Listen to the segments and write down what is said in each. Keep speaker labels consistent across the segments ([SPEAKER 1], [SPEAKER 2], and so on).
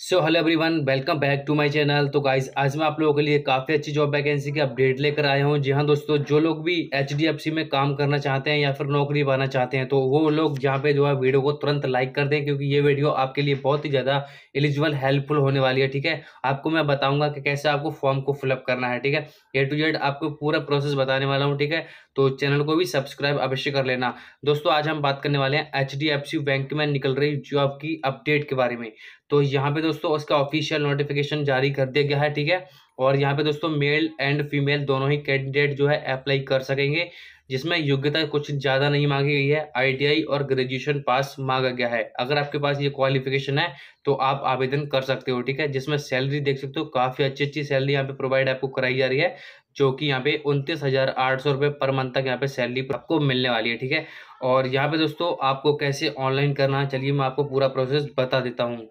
[SPEAKER 1] so hello everyone welcome back to my channel तो guys आज मैं आप लोगों के लिए काफ़ी अच्छी जॉब वैकेंसी की अपडेट लेकर आया हूँ जी हाँ दोस्तों जो लोग भी एच में काम करना चाहते हैं या फिर नौकरी पाना चाहते हैं तो वो लोग यहाँ पे जो है वीडियो को तुरंत लाइक कर दें क्योंकि ये वीडियो आपके लिए बहुत ही ज़्यादा एलिजिबल हेल्पफुल होने वाली है ठीक है आपको मैं बताऊँगा कि कैसे आपको फॉर्म को फिलअप करना है ठीक है ए टू जेड आपको पूरा प्रोसेस बताने वाला हूँ ठीक है तो चैनल को भी सब्सक्राइब अवश्य कर लेना दोस्तों आज हम बात करने वाले हैं एच बैंक में निकल रही जॉब की अपडेट के बारे में तो यहाँ पे दोस्तों उसका ऑफिशियल नोटिफिकेशन जारी कर दिया गया है ठीक है और यहाँ पे दोस्तों मेल एंड फीमेल दोनों ही कैंडिडेट जो है अप्लाई कर सकेंगे जिसमें योग्यता कुछ ज़्यादा नहीं मांगी गई है आईटीआई और ग्रेजुएशन पास मांगा गया है अगर आपके पास ये क्वालिफिकेशन है तो आप आवेदन कर सकते हो ठीक है जिसमें सैलरी देख सकते हो काफ़ी अच्छी अच्छी सैलरी यहाँ पे प्रोवाइड आपको कराई जा रही है जो कि यहाँ पे उनतीस हज़ार आठ सौ रुपये पर मंथ तक यहाँ पे सैलरी आपको मिलने वाली है ठीक है और यहाँ पे दोस्तों आपको कैसे ऑनलाइन करना है चलिए मैं आपको पूरा प्रोसेस बता देता हूँ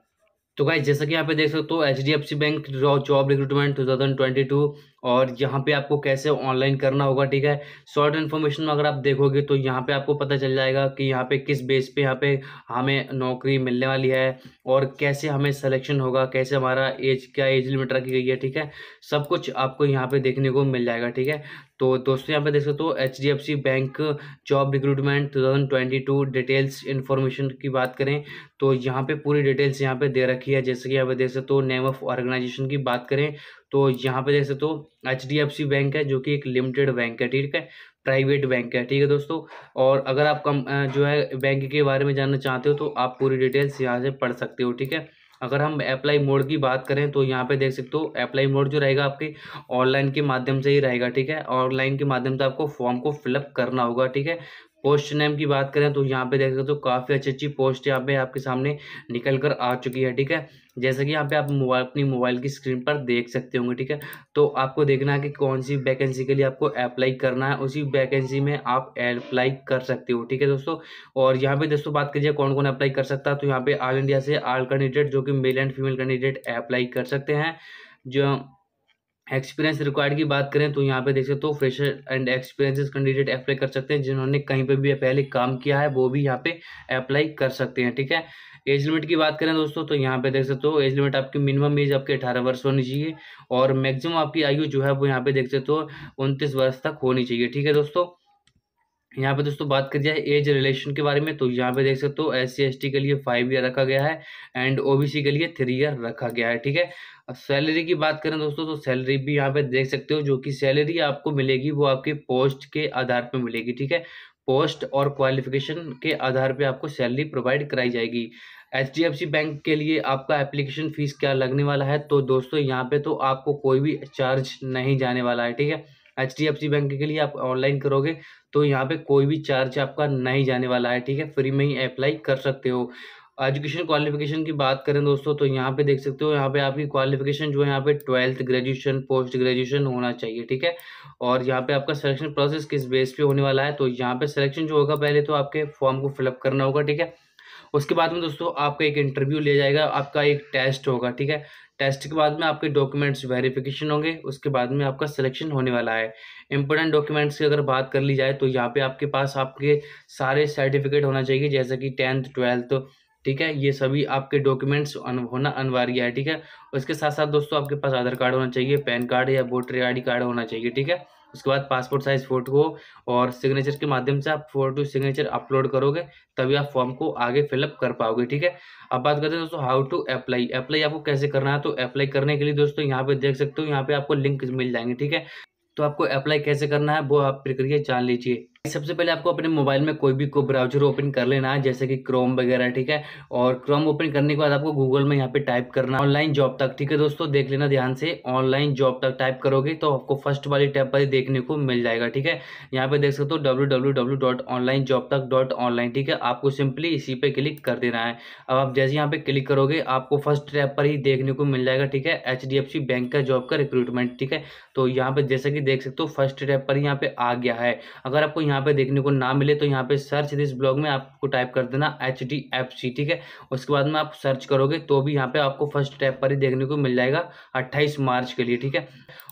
[SPEAKER 1] तो भाई जैसा कि यहाँ पे देख सकते हो H D F C bank job recruitment two thousand twenty two और यहाँ पे आपको कैसे ऑनलाइन करना होगा ठीक है शॉर्ट इन्फॉर्मेशन में अगर आप देखोगे तो यहाँ पे आपको पता चल जाएगा कि यहाँ पे किस बेस पे यहाँ पे हमें नौकरी मिलने वाली है और कैसे हमें सिलेक्शन होगा कैसे हमारा एज क्या एज लिमिट रखी गई है ठीक है सब कुछ आपको यहाँ पे देखने को मिल जाएगा ठीक है तो दोस्तों यहाँ पे देख सकते हो H D F C bank job recruitment two thousand twenty two details information की बात करें तो यहाँ पे पूरी डिटेल्स यहाँ पे दे रखी है जैसे कि यहाँ पे देख सकते हो नेम ऑफ ऑर्गेनाइजेशन की बात करें तो यहाँ पे देख सकते हो H D F C bank है जो कि एक लिमिटेड बैंक है ठीक है प्राइवेट बैंक है ठीक है दोस्तों और अगर आप कम जो है बैंक के बारे में जानना चाहते हो तो आप पूरी डिटेल्स यहाँ से पढ़ सकते हो ठीक है अगर हम अप्लाई मोड की बात करें तो यहाँ पे देख सकते हो अप्लाई मोड जो रहेगा आपके ऑनलाइन के माध्यम से ही रहेगा ठीक है ऑनलाइन के माध्यम से आपको फॉर्म को फिलअप करना होगा ठीक है पोस्ट नेम की बात करें तो यहाँ पे देख सकते हो तो काफ़ी अच्छी अच्छी पोस्ट यहाँ पे आपके सामने निकल कर आ चुकी है ठीक है जैसे कि यहाँ पे आप मोबाइल अपनी मोबाइल की स्क्रीन पर देख सकते होंगे ठीक है तो आपको देखना है कि कौन सी वैकेंसी के लिए आपको अप्लाई करना है उसी वैकेंसी में आप अप्लाई कर सकते हो ठीक है दोस्तों और यहाँ पे दोस्तों बात कीजिए कौन कौन अप्लाई कर सकता है तो यहाँ पे ऑल इंडिया से ऑल कैंडिडेट जो कि male and female candidate apply कर सकते हैं जो एक्सपीरियंस रिक्वायर्ड की बात करें तो यहाँ पे देख सकते हो fresher and experiences candidate apply कर सकते हैं जिन्होंने कहीं पे भी पहले काम किया है वो भी यहाँ पे अप्लाई कर सकते हैं ठीक है एज लिमिट की बात करें दोस्तों तो यहाँ पे देख सकते हो एज लिमिट आपकी मिनिमम एज आपके अठारह वर्ष होनी चाहिए और मैक्सिमम आपकी आयु जो है वो यहाँ पे देख सकते हो उनतीस वर्ष तक होनी चाहिए ठीक है दोस्तों यहाँ पे दोस्तों बात कर जाए एज रिलेशन के बारे में तो यहाँ पे देख सकते हो एस सी के लिए फाइव ईयर रखा गया है एंड ओबीसी के लिए थ्री ईयर रखा गया है ठीक है अब सैलरी की बात करें दोस्तों तो सैलरी भी यहाँ पे देख सकते हो जो कि सैलरी आपको मिलेगी वो आपके पोस्ट के आधार पर मिलेगी ठीक है पोस्ट और क्वालिफिकेशन के आधार पर आपको सैलरी प्रोवाइड कराई जाएगी एच बैंक के लिए आपका एप्लीकेशन फीस क्या लगने वाला है तो दोस्तों यहाँ पे तो आपको कोई भी चार्ज नहीं जाने वाला है ठीक है एच बैंक के लिए आप ऑनलाइन करोगे तो यहाँ पे कोई भी चार्ज आपका नहीं जाने वाला है ठीक है फ्री में ही अप्लाई कर सकते हो एजुकेशन क्वालिफिकेशन की बात करें दोस्तों तो यहाँ पे देख सकते हो यहाँ पे आपकी क्वालिफिकेशन जो है यहाँ पे ट्वेल्थ ग्रेजुएशन पोस्ट ग्रेजुएशन होना चाहिए ठीक है और यहाँ पे आपका सिलेक्शन प्रोसेस किस बेस पे होने वाला है तो यहाँ पे सिलेक्शन जो होगा पहले तो आपके फॉर्म को फिलअप करना होगा ठीक है उसके बाद में दोस्तों आपका एक इंटरव्यू लिया जाएगा आपका एक टेस्ट होगा ठीक है टेस्ट के बाद में आपके डॉक्यूमेंट्स वेरिफिकेशन होंगे उसके बाद में आपका सिलेक्शन होने वाला है इंपॉर्टेंट डॉक्यूमेंट्स की अगर बात कर ली जाए तो यहाँ पे आपके पास आपके सारे सर्टिफिकेट होना चाहिए जैसे कि टेंथ ट्वेल्थ ठीक है ये सभी आपके डॉक्यूमेंट्स होना अनिवार्य है ठीक है उसके साथ साथ दोस्तों आपके पास आधार कार्ड होना चाहिए पैन कार्ड या वोटर आई कार्ड होना चाहिए ठीक है उसके बाद पासपोर्ट साइज फ़ोटो को और सिग्नेचर के माध्यम से आप फोटो सिग्नेचर अपलोड करोगे तभी आप फॉर्म को आगे फिलअप कर पाओगे ठीक है अब बात करते हैं दोस्तों हाउ टू अप्लाई अप्लाई आपको कैसे करना है तो अप्लाई करने के लिए दोस्तों यहाँ पे देख सकते हो यहाँ पे आपको लिंक मिल जाएंगे ठीक है तो आपको अप्लाई कैसे करना है वो आप प्रक्रिया जान लीजिए सबसे पहले आपको अपने मोबाइल में कोई भी को ब्राउजर ओपन कर लेना है जैसे कि क्रोम वगैरह ठीक है और क्रोम ओपन करने के बाद आपको गूगल में यहाँ पे टाइप करना ऑनलाइन जॉब तक ठीक है दोस्तों देख लेना ध्यान से ऑनलाइन जॉब तक टाइप करोगे तो आपको फर्स्ट वाली टैब पर देखने को मिल जाएगा ठीक है यहाँ पे देख सकते हो डब्ल्यू ठीक है आपको सिंपली इसी पे क्लिक कर देना है अब आप जैसे यहाँ पे क्लिक करोगे आपको फर्स्ट टैब पर ही देखने को मिल जाएगा ठीक है एच बैंक का जॉब का रिक्रूटमेंट ठीक है तो यहाँ पे जैसे कि देख सकते हो फर्स्ट टैब पर यहाँ पे आ गया है अगर आपको यहाँ पे देखने को ना मिले तो यहाँ पे सर्च दिस ब्लॉग में आपको टाइप कर देना एच डी एफ सी ठीक है उसके बाद में आप सर्च करोगे तो भी यहाँ पे आपको फर्स्ट टैप पर ही देखने को मिल जाएगा अट्ठाईस मार्च के लिए ठीक है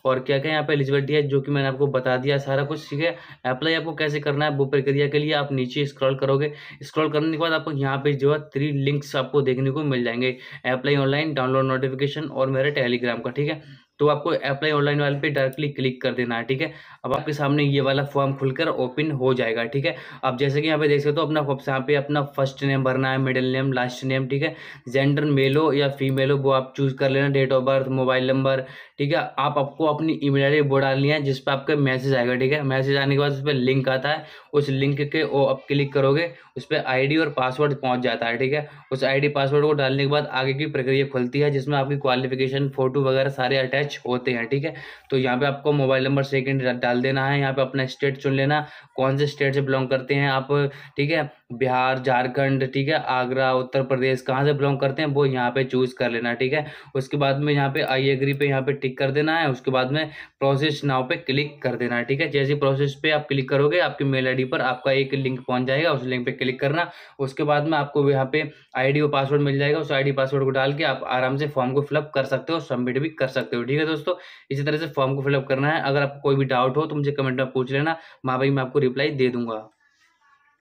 [SPEAKER 1] और क्या क्या यहाँ पे एलिजिबिलिटी है जो कि मैंने आपको बता दिया सारा कुछ ठीक है अप्लाई आपको कैसे करना है वो प्रक्रिया के लिए आप नीचे स्क्रॉल करोगे स्क्रॉल करने के बाद आपको यहाँ पे जो है थ्री लिंक्स आपको देखने को मिल जाएंगे अप्लाई ऑनलाइन डाउनलोड नोटिफिकेशन और मेरे टेलीग्राम का ठीक है तो आपको अप्लाई ऑनलाइन वाले पे डायरेक्टली क्लिक कर देना है ठीक है अब आपके सामने ये वाला फॉर्म खुलकर ओपन हो जाएगा ठीक है अब जैसे कि यहाँ पे देख सकते हो तो अपना यहाँ पे अपना फर्स्ट नेम भरना है मिडिल नेम लास्ट नेम ठीक है जेंडर मेल हो या फीमेल हो वो आप चूज कर लेना date of birth mobile number ठीक है आप आपको अपनी मेल आई डी वो डालनी है जिस पर आपका मैसेज आएगा ठीक है मैसेज आने के बाद उस पर लिंक आता है उस लिंक के वो आप क्लिक करोगे उस पर डी और पासवर्ड पहुँच जाता है ठीक है उस डी पासवर्ड को डालने के बाद आगे की प्रक्रिया खुलती है जिसमें आपकी क्वालिफिकेशन फोटो वगैरह सारे अटैच मैच होते हैं ठीक है तो यहाँ पे आपको मोबाइल नंबर सेकंड डाल देना है यहाँ पे अपना स्टेट चुन लेना कौन से स्टेट से बिलोंग करते हैं आप ठीक है बिहार झारखंड ठीक है आगरा उत्तर प्रदेश कहाँ से बिलोंग करते हैं वो यहाँ पे चूज़ कर लेना ठीक है उसके बाद में यहाँ पे आई एग्री पे यहाँ पे टिक कर देना है उसके बाद में प्रोसेस नाव पे क्लिक कर देना है ठीक है जैसे प्रोसेस पे आप क्लिक करोगे आपकी मेल आईडी पर आपका एक लिंक पहुँच जाएगा उस लिंक पर क्लिक करना उसके बाद में आपको यहाँ पे आई और पासवर्ड मिल जाएगा उस आई पासवर्ड को डाल के आप आराम से फॉर्म को फिलअप कर सकते हो सबमिट भी कर सकते हो ठीक है दोस्तों इसी तरह से फॉर्म को फिलअप करना है अगर आपको कोई भी डाउट हो तो मुझे कमेंट में पूछ लेना माँ भाई मैं आपको रिप्लाई दे दूंगा